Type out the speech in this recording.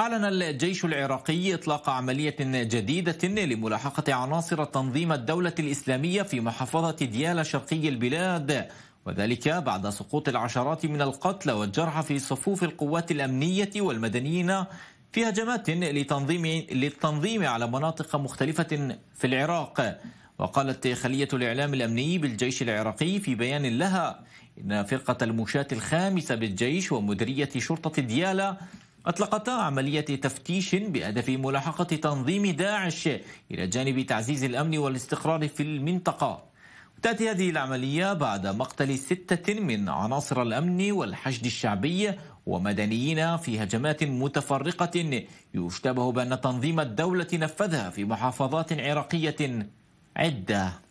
أعلن الجيش العراقي إطلاق عملية جديدة لملاحقة عناصر تنظيم الدولة الإسلامية في محافظة ديالى شرقي البلاد وذلك بعد سقوط العشرات من القتلى والجرحى في صفوف القوات الأمنية والمدنيين في هجمات لتنظيم للتنظيم على مناطق مختلفة في العراق وقالت خلية الإعلام الأمني بالجيش العراقي في بيان لها إن فرقة المشاة الخامسة بالجيش ومديرية شرطة ديالى أطلقتا عملية تفتيش بهدف ملاحقة تنظيم داعش إلى جانب تعزيز الأمن والاستقرار في المنطقة تأتي هذه العملية بعد مقتل ستة من عناصر الأمن والحشد الشعبي ومدنيين في هجمات متفرقة يشتبه بأن تنظيم الدولة نفذها في محافظات عراقية عدة